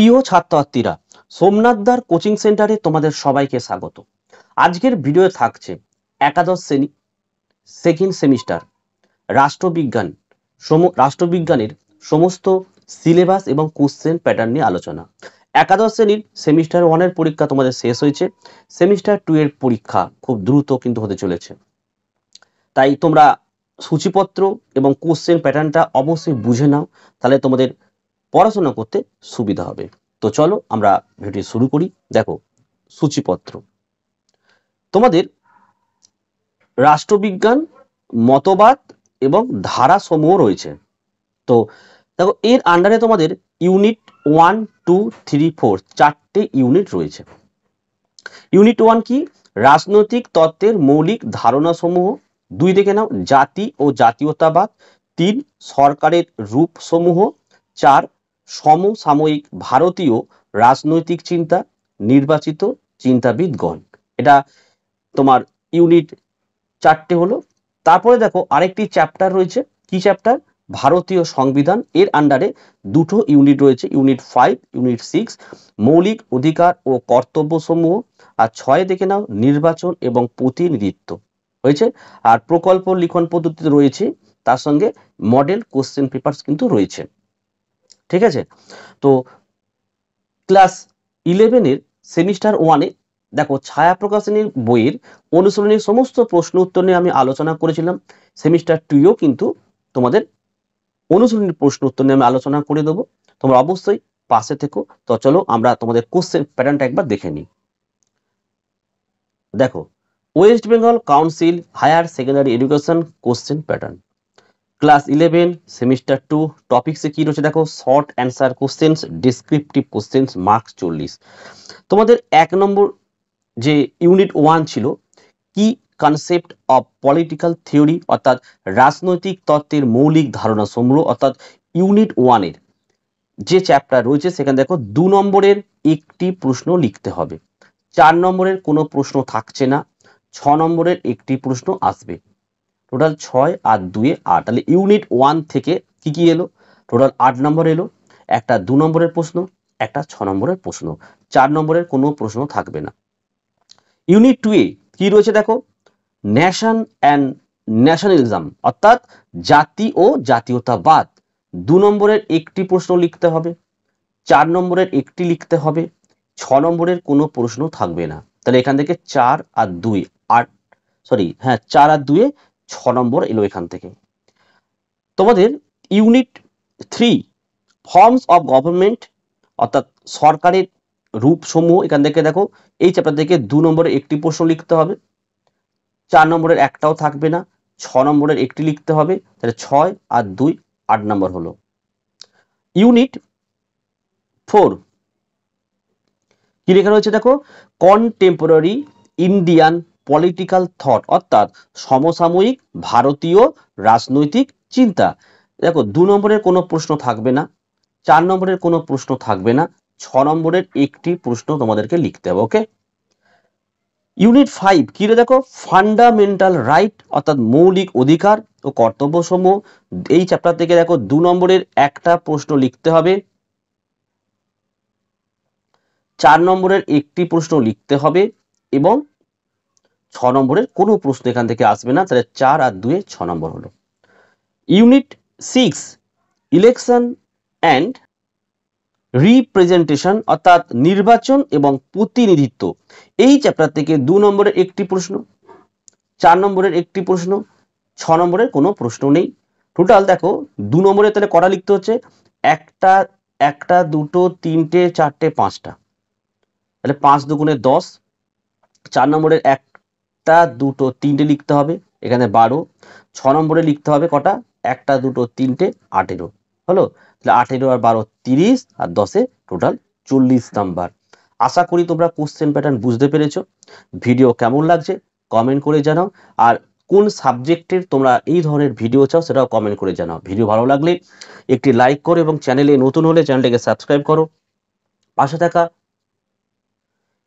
প্রিয় ছাত্রছাত্রীরা দ্বার কোচিং সেন্টারে তোমাদের সবাইকে স্বাগত আজকের ভিডিও থাকছে একাদশ শ্রেণী সেকেন্ড সেমিস্টার রাষ্ট্রবিজ্ঞান রাষ্ট্রবিজ্ঞানের সমস্ত সিলেবাস এবং কোশ্চেন প্যাটার্ন নিয়ে আলোচনা একাদশ শ্রেণীর সেমিস্টার ওয়ানের পরীক্ষা তোমাদের শেষ হয়েছে সেমিস্টার টু এর পরীক্ষা খুব দ্রুত কিন্তু হতে চলেছে তাই তোমরা সূচিপত্র এবং কোশ্চেন প্যাটার্নটা অবশ্যই বুঝে নাও তাহলে তোমাদের পড়াশোনা করতে সুবিধা হবে তো চলো আমরা ভিডিও শুরু করি দেখো সূচিপত্র তোমাদের রাষ্ট্রবিজ্ঞান মতবাদ এবং ধারা সমূহ রয়েছে তো দেখো এর আন্ডারে তোমাদের unit one two three four চারটে ইউনিট রয়েছে ইউনিট ওয়ান কি রাজনৈতিক তত্ত্বের মৌলিক ধারণা সমূহ দুই দেখে নাও জাতি ও জাতীয়তাবাদ তিন সরকারের রূপ সমূহ চার সমসাময়িক ভারতীয় রাজনৈতিক চিন্তা নির্বাচিত চিন্তাবিদগণ এটা তোমার ইউনিট চারটে হলো তারপরে দেখো আরেকটি চ্যাপ্টার রয়েছে কি চ্যাপ্টার ভারতীয় সংবিধান এর আন্ডারে দুটো ইউনিট রয়েছে ইউনিট ফাইভ ইউনিট সিক্স মৌলিক অধিকার ও কর্তব্য সমূহ আর ছয় দেখে নাও নির্বাচন এবং প্রতিনিধিত্ব হয়েছে আর প্রকল্প লিখন পদ্ধতি রয়েছে তার সঙ্গে মডেল কোশ্চেন পেপারস কিন্তু রয়েছে ঠিক আছে তো ক্লাস ইলেভেনের সেমিস্টার ওয়ানে দেখো ছায়া প্রকাশনীর বইয়ের অনুশীলনীর সমস্ত প্রশ্ন উত্তর নিয়ে আমি আলোচনা করেছিলাম সেমিস্টার টুয়েও কিন্তু তোমাদের অনুশীলনীর প্রশ্ন উত্তর নিয়ে আমি আলোচনা করে দেবো তোমরা অবশ্যই পাশে থেকো তো চলো আমরা তোমাদের কোশ্চেন প্যাটার্নটা একবার দেখে নিই দেখো West Bengal council higher secondary education question pattern class eleven semester two টপিক্সে কী রয়েছে দেখো short answer questions descriptive questions marks চল্লিশ তোমাদের এক নম্বর যে ইউনিট ওয়ান ছিল কি কনসেপ্ট অফ পলিটিক্যাল থিওরি অর্থাৎ রাজনৈতিক তত্ত্বের মৌলিক ধারণা সমূহ অর্থাৎ ইউনিট ওয়ানের যে চ্যাপ্টার রয়েছে সেখানে দেখো দু নম্বরের একটি প্রশ্ন লিখতে হবে চার নম্বরের কোনো প্রশ্ন থাকছে না ছ নম্বরের একটি প্রশ্ন আসবে টোটাল ছয় আর দুয়ে আট তাহলে ইউনিট ওয়ান থেকে কি কি এলো টোটাল আট নম্বর এলো একটা দু নম্বরের প্রশ্ন একটা ছ নম্বরের প্রশ্ন চার নম্বরের কোনো প্রশ্ন থাকবে না ইউনিট টুয়ে কি রয়েছে দেখো ন্যাশন অ্যান্ড ন্যাশনালিজম অর্থাৎ জাতি ও জাতীয়তাবাদ দু নম্বরের একটি প্রশ্ন লিখতে হবে চার নম্বরের একটি লিখতে হবে ছ নম্বরের কোনো প্রশ্ন থাকবে না তাহলে এখান থেকে চার আর দুই আট সরি হ্যাঁ চার আর দুয়ে ছ নম্বর এলো এখান থেকে তোমাদের unit three forms of government অর্থাৎ সরকারের রূপসমূহ এখান থেকে দেখো এই চ্যাপ্টার থেকে দু নম্বরে একটি প্রশ্ন লিখতে হবে চার নম্বরের একটাও থাকবে না ছ নম্বরের একটি লিখতে হবে তাহলে ছয় আর দুই আট নম্বর হলো ইউনিট ফোর কি লেখা রয়েছে দেখো কনটেম্পোরারি ইন্ডিয়ান পলিটিক্যাল থট অর্থাৎ সমসাময়িক ভারতীয় রাজনৈতিক চিন্তা দেখো দু নম্বরের কোনো প্রশ্ন থাকবে না চার নম্বরের কোনো প্রশ্ন থাকবে না ছ নম্বরের একটি প্রশ্ন তোমাদেরকে লিখতে হবে ওকে ইউনিট ফাইভ কি রে দেখো ফান্ডামেন্টাল রাইট অর্থাৎ মৌলিক অধিকার ও কর্তব্য সমূহ এই চ্যাপ্টার থেকে দেখো দু নম্বরের একটা প্রশ্ন লিখতে হবে চার নম্বরের একটি প্রশ্ন লিখতে হবে এবং ছ নম্বরের কোনো প্রশ্ন এখান থেকে আসবে না তাহলে চার আর দুয়ে ছ নম্বর হলো unit six election and representation অর্থাৎ নির্বাচন এবং প্রতিনিধিত্ব এই চ্যাপ্টার থেকে দু নম্বরের একটি প্রশ্ন চার নম্বরের একটি প্রশ্ন ছ নম্বরের কোনো প্রশ্ন নেই টোটাল দেখো দু নম্বরে তাহলে কড়া লিখতে হচ্ছে একটা একটা দুটো তিনটে চারটে পাঁচটা তাহলে পাঁচ দুগুণে দশ চার নম্বরের এক একটা দুটো তিনটে লিখতে হবে এখানে বারো ছ নম্বরে লিখতে হবে কটা একটা দুটো তিনটে আঠেরো হলো তাহলে আঠেরো আর বারো তিরিশ আর দশে টোটাল চল্লিশ নাম্বার আশা করি তোমরা কোশ্চেন প্যাটার্ন বুঝতে পেরেছ ভিডিও কেমন লাগছে কমেন্ট করে জানাও আর কোন সাবজেক্টের তোমরা এই ধরনের ভিডিও চাও সেটাও কমেন্ট করে জানাও ভিডিও ভালো লাগলে একটি লাইক করো এবং চ্যানেলে নতুন হলে চ্যানেলটাকে সাবস্ক্রাইব করো পাশে থাকা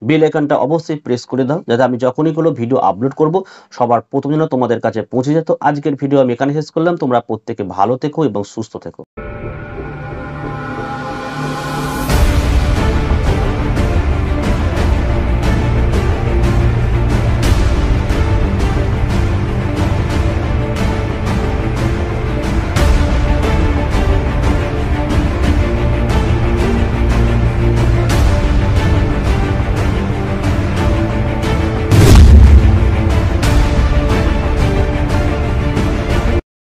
বেল আইকনটা অবশ্যই প্রেস করে দাও যাতে আমি যখনই কোনো ভিডিও আপলোড করব সবার প্রথম যেন তোমাদের কাছে পৌঁছে যেত আজকের ভিডিও আমি এখানে শেষ করলাম তোমরা প্রত্যেকে ভালো থেকো এবং সুস্থ থেকো